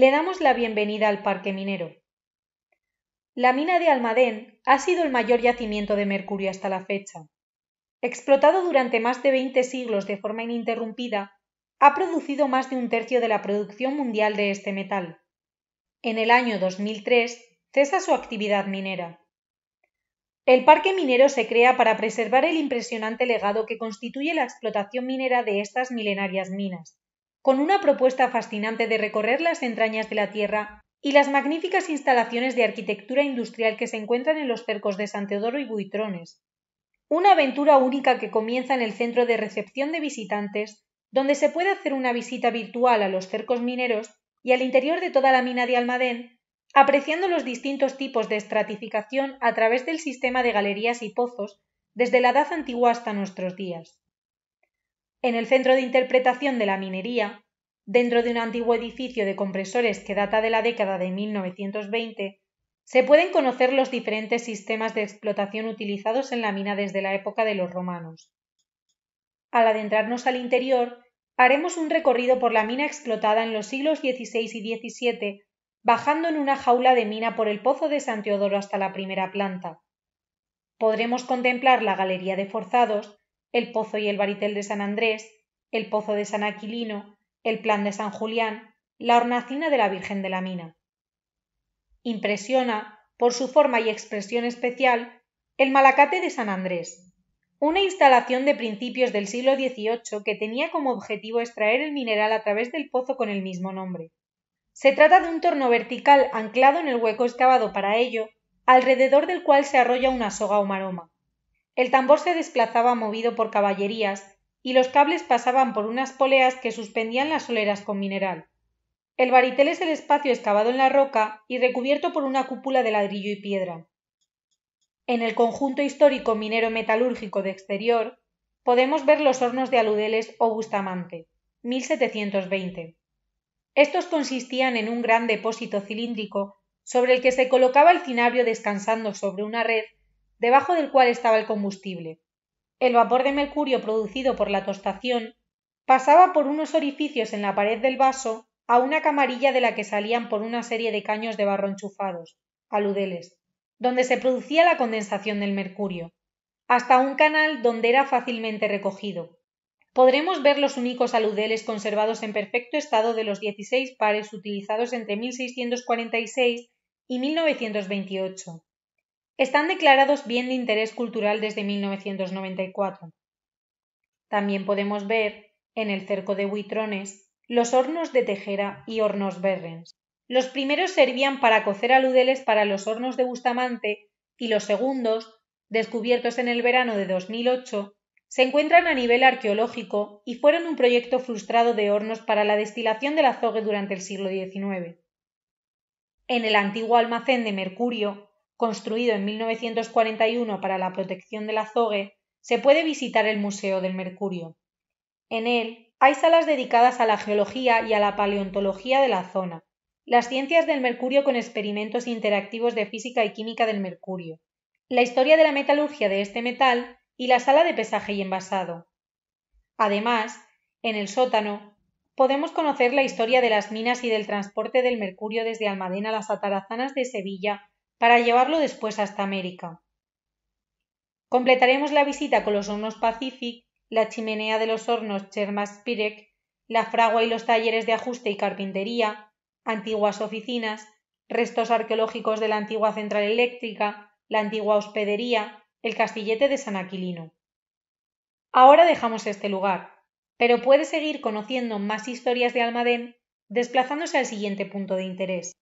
Le damos la bienvenida al Parque Minero. La mina de Almadén ha sido el mayor yacimiento de mercurio hasta la fecha. Explotado durante más de 20 siglos de forma ininterrumpida, ha producido más de un tercio de la producción mundial de este metal. En el año 2003 cesa su actividad minera. El parque minero se crea para preservar el impresionante legado que constituye la explotación minera de estas milenarias minas, con una propuesta fascinante de recorrer las entrañas de la Tierra y las magníficas instalaciones de arquitectura industrial que se encuentran en los cercos de San Teodoro y Buitrones. Una aventura única que comienza en el centro de recepción de visitantes, donde se puede hacer una visita virtual a los cercos mineros y al interior de toda la mina de Almadén, apreciando los distintos tipos de estratificación a través del sistema de galerías y pozos desde la edad antigua hasta nuestros días en el Centro de Interpretación de la Minería, dentro de un antiguo edificio de compresores que data de la década de 1920, se pueden conocer los diferentes sistemas de explotación utilizados en la mina desde la época de los romanos. Al adentrarnos al interior, haremos un recorrido por la mina explotada en los siglos XVI y XVII, bajando en una jaula de mina por el pozo de San Teodoro hasta la primera planta. Podremos contemplar la galería de forzados, el pozo y el Baritel de San Andrés, el pozo de San Aquilino, el plan de San Julián, la hornacina de la Virgen de la Mina. Impresiona, por su forma y expresión especial, el malacate de San Andrés, una instalación de principios del siglo XVIII que tenía como objetivo extraer el mineral a través del pozo con el mismo nombre. Se trata de un torno vertical anclado en el hueco excavado para ello, alrededor del cual se arrolla una soga o maroma. El tambor se desplazaba movido por caballerías y los cables pasaban por unas poleas que suspendían las soleras con mineral. El baritel es el espacio excavado en la roca y recubierto por una cúpula de ladrillo y piedra. En el conjunto histórico minero metalúrgico de exterior podemos ver los hornos de Aludeles o Bustamante, 1720. Estos consistían en un gran depósito cilíndrico sobre el que se colocaba el cinabrio descansando sobre una red debajo del cual estaba el combustible. El vapor de mercurio producido por la tostación pasaba por unos orificios en la pared del vaso a una camarilla de la que salían por una serie de caños de barro enchufados, aludeles, donde se producía la condensación del mercurio, hasta un canal donde era fácilmente recogido. Podremos ver los únicos aludeles conservados en perfecto estado de los 16 pares utilizados entre 1646 y 1928. Están declarados bien de interés cultural desde 1994. También podemos ver, en el cerco de buitrones, los hornos de tejera y hornos berrens. Los primeros servían para cocer aludeles para los hornos de Bustamante y los segundos, descubiertos en el verano de 2008, se encuentran a nivel arqueológico y fueron un proyecto frustrado de hornos para la destilación del azogue durante el siglo XIX. En el antiguo almacén de Mercurio construido en 1941 para la protección del azogue, se puede visitar el Museo del Mercurio. En él hay salas dedicadas a la geología y a la paleontología de la zona, las ciencias del mercurio con experimentos interactivos de física y química del mercurio, la historia de la metalurgia de este metal y la sala de pesaje y envasado. Además, en el sótano, podemos conocer la historia de las minas y del transporte del mercurio desde Almadén a las atarazanas de Sevilla para llevarlo después hasta América. Completaremos la visita con los hornos Pacific, la chimenea de los hornos Chermas la fragua y los talleres de ajuste y carpintería, antiguas oficinas, restos arqueológicos de la antigua central eléctrica, la antigua hospedería, el castillete de San Aquilino. Ahora dejamos este lugar, pero puede seguir conociendo más historias de Almadén desplazándose al siguiente punto de interés.